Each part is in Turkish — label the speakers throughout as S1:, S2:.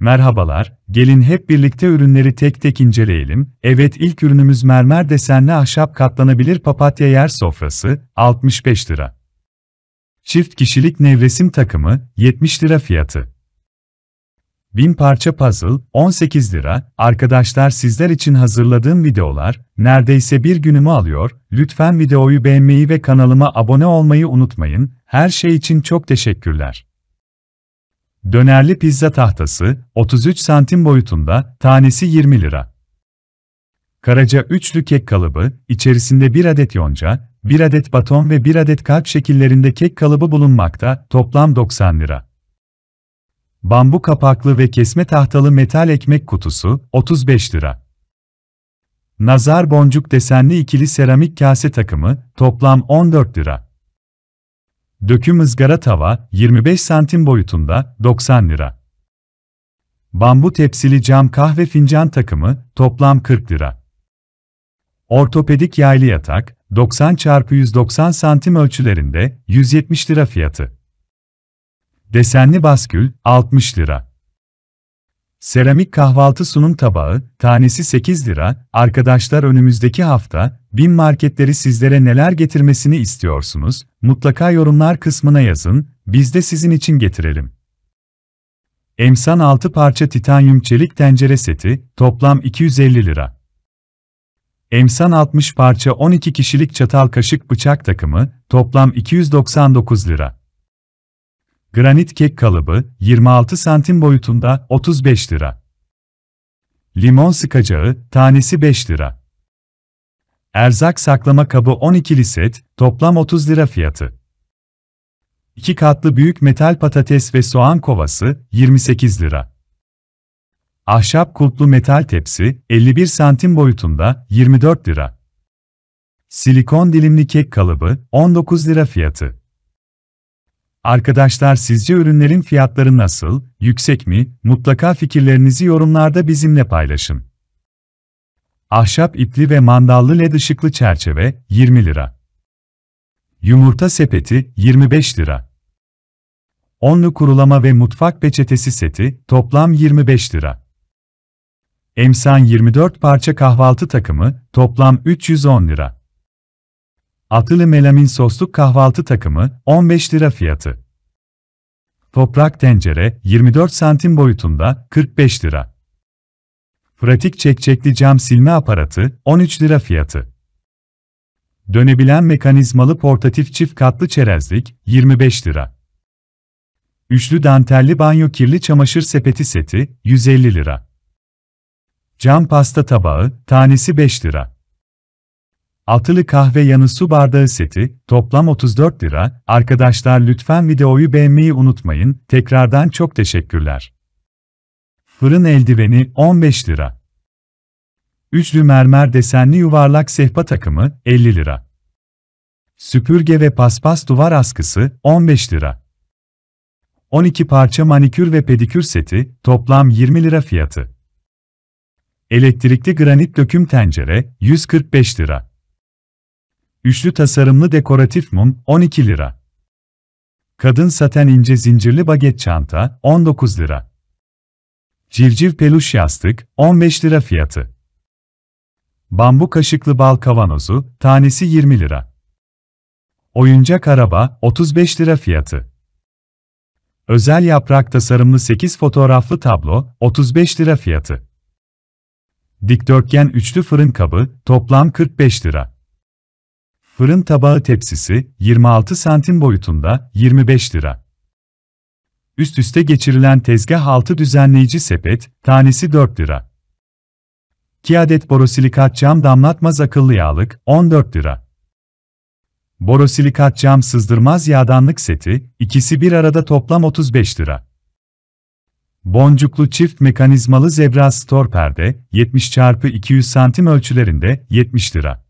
S1: Merhabalar, gelin hep birlikte ürünleri tek tek inceleyelim. Evet ilk ürünümüz mermer desenli ahşap katlanabilir papatya yer sofrası, 65 lira. Çift kişilik nevresim takımı, 70 lira fiyatı. Bin parça puzzle, 18 lira. Arkadaşlar sizler için hazırladığım videolar, neredeyse bir günümü alıyor. Lütfen videoyu beğenmeyi ve kanalıma abone olmayı unutmayın. Her şey için çok teşekkürler. Dönerli pizza tahtası 33 santim boyutunda, tanesi 20 lira. Karaca üçlü kek kalıbı, içerisinde bir adet yonca, bir adet baton ve bir adet kalp şekillerinde kek kalıbı bulunmakta, toplam 90 lira. Bambu kapaklı ve kesme tahtalı metal ekmek kutusu, 35 lira. Nazar boncuk desenli ikili seramik kase takımı, toplam 14 lira. Döküm ızgara tava 25 santim boyutunda 90 lira. Bambu tepsili cam kahve fincan takımı toplam 40 lira. Ortopedik yaylı yatak 90 x 190 santim ölçülerinde 170 lira fiyatı. Desenli baskül 60 lira. Seramik kahvaltı sunum tabağı, tanesi 8 lira. Arkadaşlar önümüzdeki hafta, bin marketleri sizlere neler getirmesini istiyorsunuz? Mutlaka yorumlar kısmına yazın, biz de sizin için getirelim. Emsan 6 parça titanyum çelik tencere seti, toplam 250 lira. Emsan 60 parça 12 kişilik çatal kaşık bıçak takımı, toplam 299 lira. Granit kek kalıbı 26 santim boyutunda 35 lira. Limon sıkacağı tanesi 5 lira. Erzak saklama kabı 12 set, toplam 30 lira fiyatı. 2 katlı büyük metal patates ve soğan kovası 28 lira. Ahşap kulplu metal tepsi 51 santim boyutunda 24 lira. Silikon dilimli kek kalıbı 19 lira fiyatı. Arkadaşlar sizce ürünlerin fiyatları nasıl, yüksek mi? Mutlaka fikirlerinizi yorumlarda bizimle paylaşın. Ahşap ipli ve mandallı led ışıklı çerçeve 20 lira. Yumurta sepeti 25 lira. Onlu kurulama ve mutfak peçetesi seti toplam 25 lira. Emsan 24 parça kahvaltı takımı toplam 310 lira. Atılı melamin sosluk kahvaltı takımı 15 lira fiyatı. Toprak tencere 24 santim boyutunda 45 lira. Pratik çekçekli cam silme aparatı 13 lira fiyatı. Dönebilen mekanizmalı portatif çift katlı çerezlik 25 lira. Üçlü dantelli banyo kirli çamaşır sepeti seti 150 lira. Cam pasta tabağı tanesi 5 lira. Altılı kahve yanı su bardağı seti, toplam 34 lira. Arkadaşlar lütfen videoyu beğenmeyi unutmayın. Tekrardan çok teşekkürler. Fırın eldiveni 15 lira. Üçlü mermer desenli yuvarlak sehpa takımı 50 lira. Süpürge ve paspas duvar askısı 15 lira. 12 parça manikür ve pedikür seti, toplam 20 lira fiyatı. Elektrikli granit döküm tencere, 145 lira. Üçlü tasarımlı dekoratif mum 12 lira. Kadın saten ince zincirli baget çanta 19 lira. Civciv peluş yastık 15 lira fiyatı. Bambu kaşıklı bal kavanozu tanesi 20 lira. Oyuncak araba 35 lira fiyatı. Özel yaprak tasarımlı 8 fotoğraflı tablo 35 lira fiyatı. Dikdörtgen üçlü fırın kabı toplam 45 lira. Fırın tabağı tepsisi 26 santim boyutunda 25 lira. Üst üste geçirilen tezgah altı düzenleyici sepet tanesi 4 lira. 2 adet borosilikat cam damlatmaz akıllı yağlık 14 lira. Borosilikat cam sızdırmaz yağdanlık seti ikisi bir arada toplam 35 lira. Boncuklu çift mekanizmalı zebra stor perde 70 x 200 santim ölçülerinde 70 lira.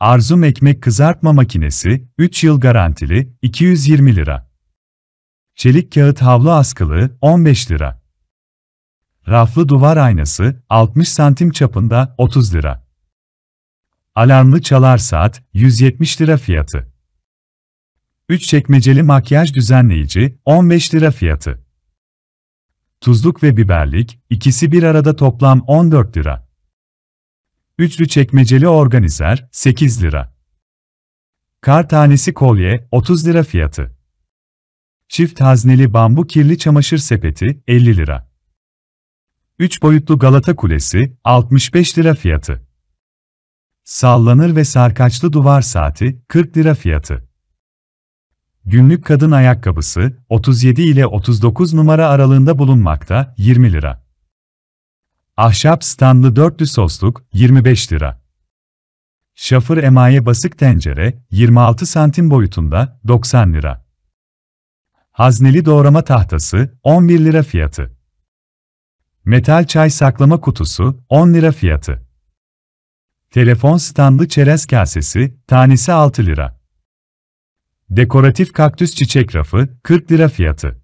S1: Arzum ekmek kızartma makinesi, 3 yıl garantili, 220 lira. Çelik kağıt havlu askılı, 15 lira. Raflı duvar aynası, 60 santim çapında, 30 lira. Alarmlı çalar saat, 170 lira fiyatı. 3 çekmeceli makyaj düzenleyici, 15 lira fiyatı. Tuzluk ve biberlik, ikisi bir arada toplam 14 lira. Üçlü çekmeceli organizer, 8 lira. Kar tanesi kolye, 30 lira fiyatı. Çift hazneli bambu kirli çamaşır sepeti, 50 lira. 3 boyutlu Galata Kulesi, 65 lira fiyatı. Sallanır ve sarkaçlı duvar saati, 40 lira fiyatı. Günlük kadın ayakkabısı, 37 ile 39 numara aralığında bulunmakta, 20 lira. Ahşap standlı 400 sosluk 25 lira. Şafır emaye basık tencere 26 santim boyutunda 90 lira. Hazneli doğrama tahtası 11 lira fiyatı. Metal çay saklama kutusu 10 lira fiyatı. Telefon standlı çerez kasesi tanesi 6 lira. Dekoratif kaktüs çiçek rafı 40 lira fiyatı.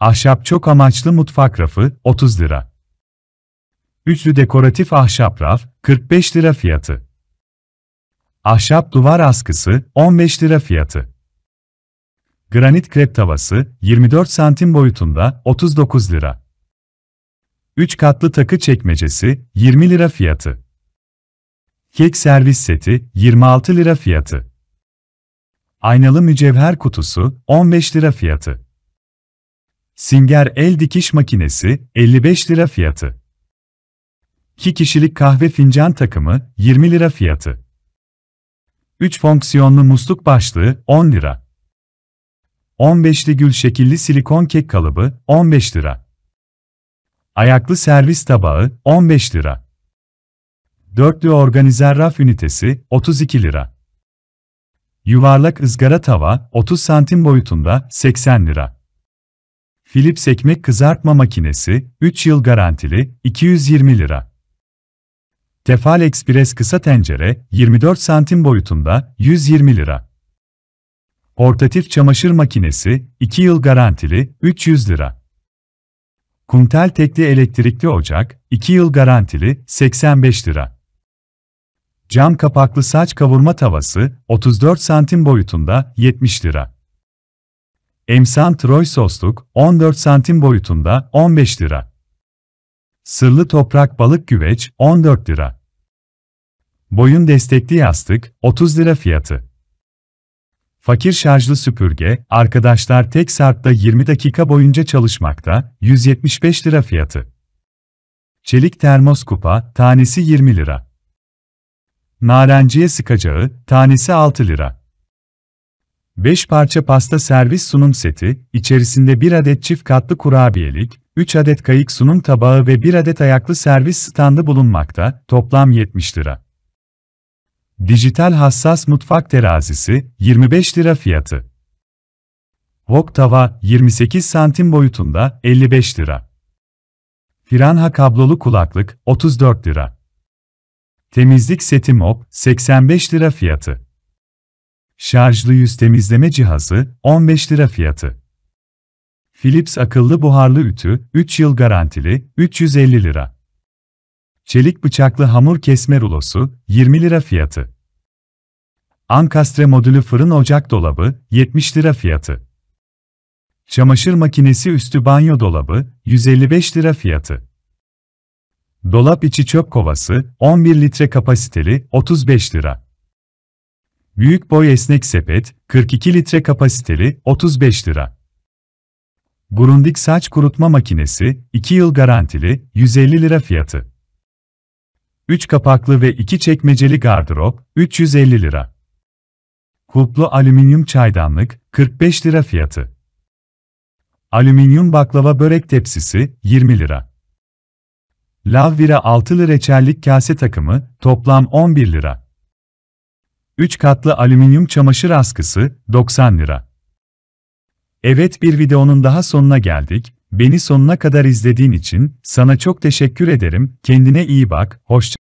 S1: Ahşap çok amaçlı mutfak rafı 30 lira. Üçlü dekoratif ahşap raf, 45 lira fiyatı. Ahşap duvar askısı, 15 lira fiyatı. Granit krep tavası, 24 santim boyutunda, 39 lira. 3 katlı takı çekmecesi, 20 lira fiyatı. Kek servis seti, 26 lira fiyatı. Aynalı mücevher kutusu, 15 lira fiyatı. Singer el dikiş makinesi, 55 lira fiyatı. 2 kişilik kahve fincan takımı 20 lira fiyatı. 3 fonksiyonlu musluk başlığı 10 lira. 15'li gül şekilli silikon kek kalıbı 15 lira. Ayaklı servis tabağı 15 lira. Dörtlü organizer raf ünitesi 32 lira. Yuvarlak ızgara tava 30 santim boyutunda 80 lira. Philips ekmek kızartma makinesi 3 yıl garantili 220 lira. Tefal Express kısa tencere 24 santim boyutunda 120 lira. Portatif çamaşır makinesi 2 yıl garantili 300 lira. Kuntel tekli elektrikli ocak 2 yıl garantili 85 lira. Cam kapaklı saç kavurma tavası 34 santim boyutunda 70 lira. Emsan Troy sosluk 14 santim boyutunda 15 lira. Sırlı toprak balık güveç 14 lira. Boyun destekli yastık 30 lira fiyatı. Fakir şarjlı süpürge, arkadaşlar tek sarpta 20 dakika boyunca çalışmakta, 175 lira fiyatı. Çelik termos kupa, tanesi 20 lira. Narenciye sıkacağı, tanesi 6 lira. 5 parça pasta servis sunum seti, içerisinde 1 adet çift katlı kurabiyelik, 3 adet kayık sunum tabağı ve 1 adet ayaklı servis standı bulunmakta, toplam 70 lira. Dijital hassas mutfak terazisi, 25 lira fiyatı. Wok tava, 28 santim boyutunda, 55 lira. Piranha kablolu kulaklık, 34 lira. Temizlik seti mop, 85 lira fiyatı. Şarjlı yüz temizleme cihazı, 15 lira fiyatı. Philips akıllı buharlı ütü, 3 yıl garantili, 350 lira. Çelik bıçaklı hamur kesme rulosu, 20 lira fiyatı. Ankastre modülü fırın ocak dolabı, 70 lira fiyatı. Çamaşır makinesi üstü banyo dolabı, 155 lira fiyatı. Dolap içi çöp kovası, 11 litre kapasiteli, 35 lira. Büyük boy esnek sepet, 42 litre kapasiteli, 35 lira. Grundig saç kurutma makinesi, 2 yıl garantili, 150 lira fiyatı. 3 kapaklı ve 2 çekmeceli gardırop, 350 lira. Kulplu alüminyum çaydanlık, 45 lira fiyatı. Alüminyum baklava börek tepsisi, 20 lira. Lavvira altılı reçellik kase takımı, toplam 11 lira. 3 katlı alüminyum çamaşır askısı, 90 lira. Evet bir videonun daha sonuna geldik, beni sonuna kadar izlediğin için, sana çok teşekkür ederim, kendine iyi bak, hoşça